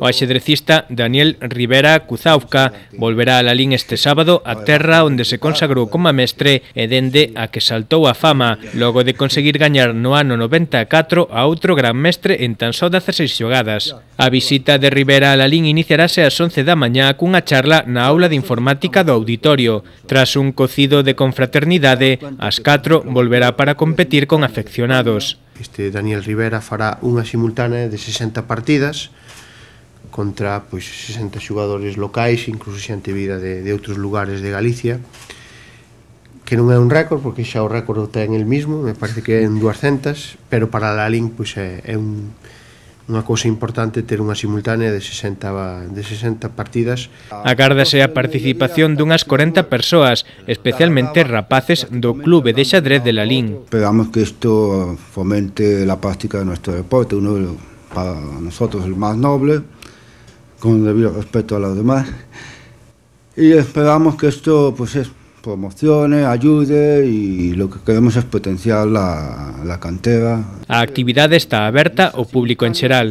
O axedrecista Daniel Rivera Cuzaufca volverá a Lalín este sábado a terra onde se consagrou como mestre e dende a que saltou a fama logo de conseguir gañar no ano 94 a outro gran mestre en tan só 16 xogadas. A visita de Rivera a Lalín iniciarase ás 11 da mañá cunha charla na aula de informática do auditorio. Tras un cocido de confraternidade, ás 4 volverá para competir con afeccionados este Daniel Rivera fará unha simultánea de 60 partidas contra pois 60 xogadores locais, incluso xente vida de, de outros lugares de Galicia que non é un récord porque xa o récord o ten el mismo, me parece que é en 200, pero para Lalín pois é, é un unha cousa importante ter unha simultánea de 60 de 60 partidas. Agárdase a participación dunhas 40 persoas, especialmente rapaces do Clube de Xadrez de Lalín. Esperamos que isto fomente la práctica de nuestro deporte, uno para nosotros el máis noble, con debido respeto a los demás. e esperamos que isto pues es promocione, ayude e lo que queremos é potenciar la, la cantera. A actividade está aberta ao público en xeral.